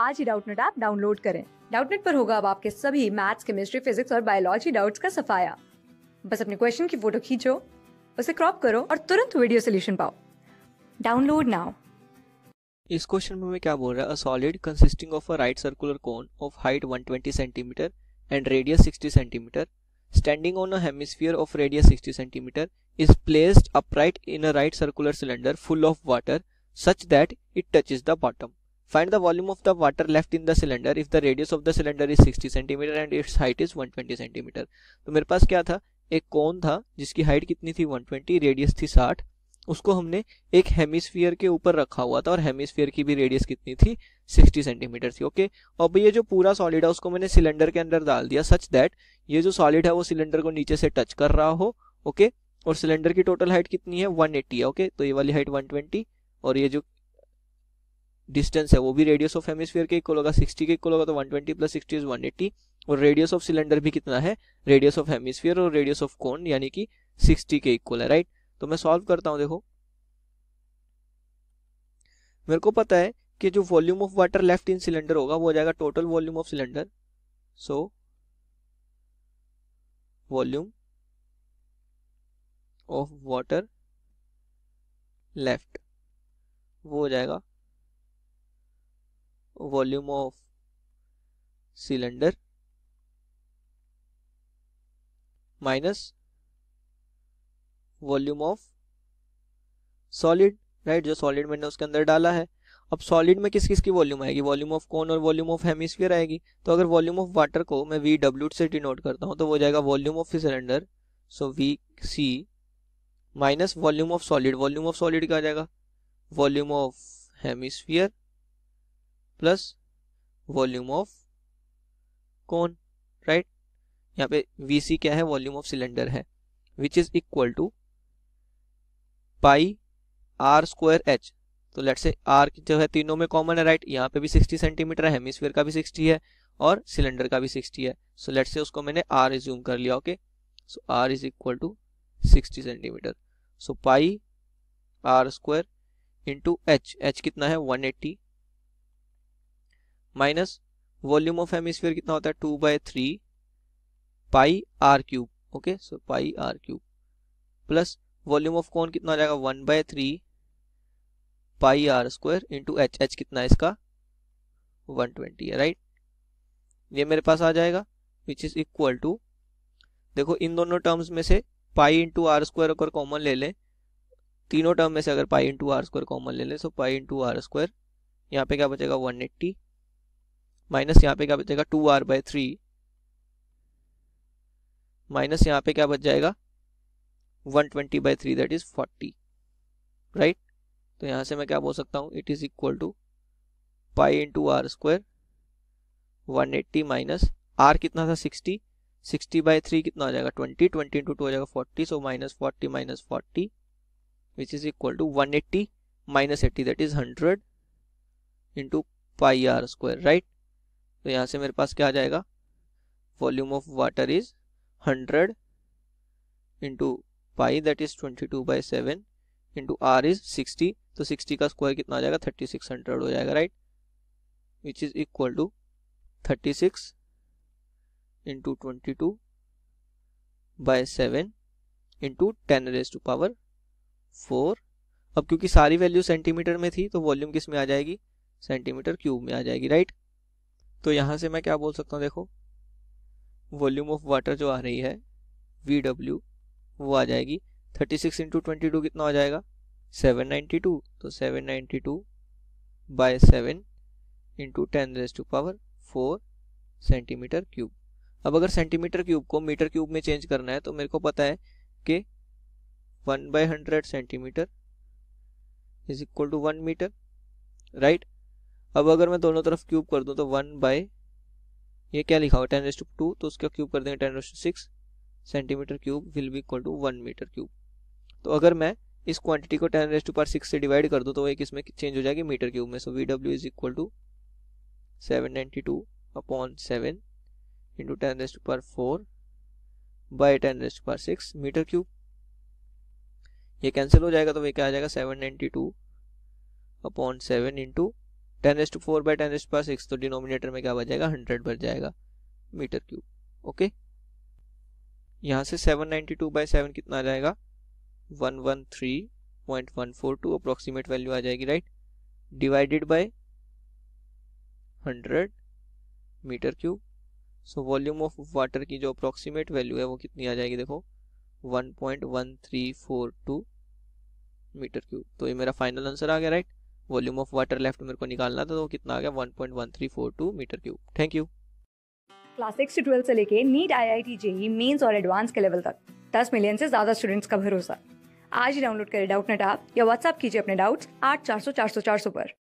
आज ही Doubtnut app download करें डाउटनेट पर होगा अब आपके सभी मैथ्स केमिस्ट्री फिजिक्स और बायोलॉजी डाउट्स का सफाया बस अपने क्वेश्चन की फोटो खींचो उसे क्रॉप करो और तुरंत वीडियो सोल्यूशन पाओ डाउनलोड नाउ इस क्वेश्चन में मैं क्या बोल रहा है a solid consisting of a right circular cone of height 120 centimetre and radius 60 centimetre standing on a hemisphere of radius 60 centimetre is placed upright in a right circular cylinder full of water such that it touches the bottom Find the volume of the water left in the cylinder if the radius of the cylinder is 60 cm and its height is 120 cm. तो मेरे पास क्या था एक कोन था जिसकी height कितनी थी 120 रेडियस थी 60 उसको हमने एक हेमिस्फीयर के ऊपर रखा हुआ था और हेमिस्फीयर की भी रेडियस कितनी थी 60 सेंटीमीटर थी ओके और भैया ये जो पूरा सॉलिड है उसको मैंने सिलेंडर के अंदर डाल दिया सच दैट ये जो सॉलिड है वो सिलेंडर को नीचे से टच कर रहा हो ओके और सिलेंडर की टोटल हाइट कितनी है 180 है ओके तो ये वाली हाइट 120 और ये जो डिस्टेंस है वो भी रेडियस ऑफ हेमिस्फीयर के इक्वल होगा 60 के इक्वल होगा तो 120 प्लस सिक्सटी इज एट्टी और रेडियस ऑफ सिलेंडर भी कितना है रेडियस ऑफ हेमिस्फीयर और रेडियस ऑफ कोन यानी कि 60 के इक्वल है राइट तो मैं सॉल्व करता हूँ देखो मेरे को पता है कि जो volume of water left in cylinder होगा वो हो जाएगा total volume of cylinder so volume of water left वो हो जाएगा volume of cylinder minus volume of solid right जो सॉलिड मैंने उसके अंदर डाला है अब सॉलिड में किस किस की वॉल्यूम आएगी वॉल्यूम ऑफ कौन और वॉल्यूम ऑफ हेमिस्फीयर आएगी तो अगर वॉल्यूम ऑफ वाटर को मैं वी डब्ल्यू से डिनोट करता हूं तो वो जाएगा volume of cylinder so V C minus volume of solid volume of solid क्या आ जाएगा volume of hemisphere plus volume of cone right यहाँ पे वी क्या है वॉल्यूम ऑफ सिलेंडर है which is equal to pi r square h तो let say r जो है तीनों में कॉमन है राइट यहाँ पे भी 60 सेंटीमीटर है हेमिस्फीयर का भी 60 है और सिलेंडर का भी 60 है सो so, लेट से उसको मैंने आर रिज्यूम कर लिया okay so r is equal to 60 centimeter so pi r square into h h कितना है 180 माइनस वॉल्यूम ऑफ हेमिस्फीयर कितना होता है two by three pi r cube okay so pi r cube plus volume of cone कितना हो जाएगा one by three pi r square into h h कितना है इसका वन ट्वेंटी है राइट ये मेरे पास आ जाएगा विच इज इक्वल टू देखो इन दोनों टर्म्स में से पाई इंटू आर स्क्वायर अगर कॉमन ले लें तीनों टर्म में से अगर pi into r square common ले लें so pi into r square यहाँ पे क्या बचेगा वन एट्टी माइनस यहाँ पे क्या बचेगा two r by three minus यहाँ पे क्या बच जाएगा one twenty by three that is forty right तो यहाँ से मैं क्या बोल सकता हूँ it is equal to pi into r square one eighty minus r कितना था सिक्सटी सिक्सटी बाई थ्री कितना हो जाएगा ट्वेंटी ट्वेंटी इंटू टू हो जाएगा forty so minus forty minus forty which is equal to one eighty minus eighty that is hundred into pi r square right तो यहाँ से मेरे पास क्या आ जाएगा volume of water is hundred into pi that is twenty two by seven into r is sixty तो sixty का स्क्वायर कितना आ जाएगा थर्टी सिक्स हंड्रेड हो जाएगा right which is equal to thirty six into twenty two by seven into ten raise to power four अब क्योंकि सारी वैल्यू सेंटीमीटर में थी तो वॉल्यूम किस में आ जाएगी सेंटीमीटर क्यूब में आ जाएगी राइट तो यहाँ से मैं क्या बोल सकता हूँ देखो वॉल्यूम ऑफ वाटर जो आ रही है वी डब्ल्यू वो आ जाएगी thirty six into twenty two कितना हो जाएगा सेवन नाइन्टी टू तो seven ninety two by seven into ten raise to power four centimeter cube अब अगर सेंटीमीटर क्यूब को मीटर क्यूब में चेंज करना है तो मेरे को पता है कि one by hundred centimeter is equal to one meter right अब अगर मैं दोनों तरफ क्यूब कर दूँ तो वन बाय ये क्या लिखा हुआ टेन रेस्ट टू तो उसका क्यूब कर देंगे ten raised to six centimeter cube will be equal to one meter cube तो अगर मैं इस क्वांटिटी को ten raised to power six से डिवाइड कर दूँ तो एक इसमें चेंज हो जाएगी मीटर क्यूब में so we W is equal to seven ninety two upon seven into ten raised to power four by ten raised to power six metre cube ये कैंसिल हो जाएगा तो वह क्या आ जाएगा seven ninety two upon seven into ten s to four by ten s पास six तो डिनोमिनेटर में क्या जाएगा हंड्रेड बच जाएगा मीटर क्यूब ओके यहाँ से seven ninety two by seven कितना आ जाएगा one one three point one four two approximate value आ जाएगी right divided by hundred meter cube so volume of water की जो अप्रोक्सीमेट वैल्यू है वो कितनी आ जाएगी देखो टू मीटर क्यूब तो ये मेरा फाइनल आंसर आ गया right volume of water left मेरे को निकालना था तो कितना आ गया 1.1342 meter cube thank you class six से ट्वेल्थ से लेके NEET I I T J Mains और एडवांस के लेवल तक दस मिलियन से ज्यादा स्टूडेंट्स का भरोसा आज ही डाउनलोड करें डाउट नेट ऐप या व्हाट्सअप कीजिए अपने डाउट्स आठ चार सौ चार सौ चार सौ पर